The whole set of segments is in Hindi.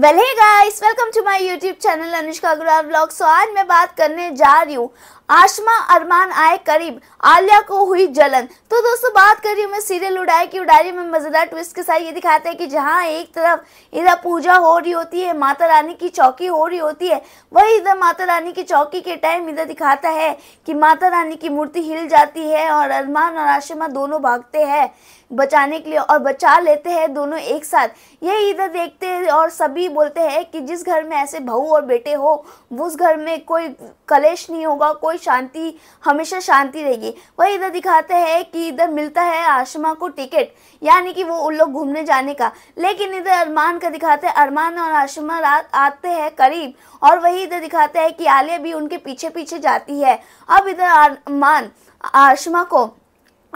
well hey guys welcome to my YouTube channel Anushka Agrawal blog so आज मैं बात करने जा रही हूँ आशमा अरमान आए करीब आलिया को हुई जलन तो दोस्तों बात कर रही हूँ मैं सीरियल उड़ाई की उड़ारी में मज़ेदार ट्विस्ट के साथ ये दिखाते हैं कि जहाँ एक तरफ इधर पूजा हो रही होती है माता रानी की चौकी हो रही होती है वही इधर माता रानी की चौकी के टाइम इधर दिखाता है कि माता रानी की मूर्ति हिल जाती है और अरमान और आशमा दोनों भागते हैं बचाने के लिए और बचा लेते हैं दोनों एक साथ यही इधर देखते हैं और सभी बोलते हैं कि जिस घर में ऐसे बहू और बेटे हो उस घर में कोई कलेश नहीं होगा कोई शांति हमेशा शांति रहेगी वही इधर दिखाते हैं कि इधर मिलता है आशमा को टिकट यानी कि वो उन लोग घूमने जाने का लेकिन इधर अरमान का दिखाते हैं अरमान और आशमा रात आते हैं करीब और वही इधर दिखाते हैं कि आलिया भी उनके पीछे पीछे जाती है अब इधर अरमान आशमा को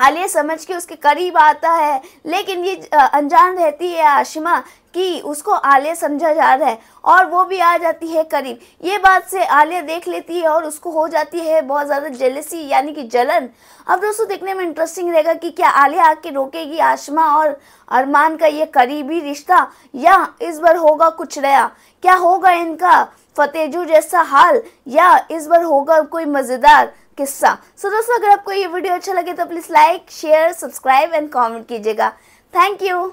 आलिया समझ के उसके करीब आता है लेकिन ये अनजान रहती है आशिमा कि उसको आलिया समझा जा रहा है और वो भी आ जाती है करीब ये बात से आलिया देख लेती है और उसको हो जाती है बहुत ज़्यादा जेलसी यानी कि जलन अब दोस्तों देखने में इंटरेस्टिंग रहेगा कि क्या आलिया आके रोकेगी आशमा और अरमान का ये करीबी रिश्ता या इस बार होगा कुछ नया क्या होगा इनका फतेहजू जैसा हाल या इस बार होगा कोई मज़ेदार किस्सा सो दोस्तों अगर आपको ये वीडियो अच्छा लगे तो please like share subscribe and comment कीजिएगा थैंक यू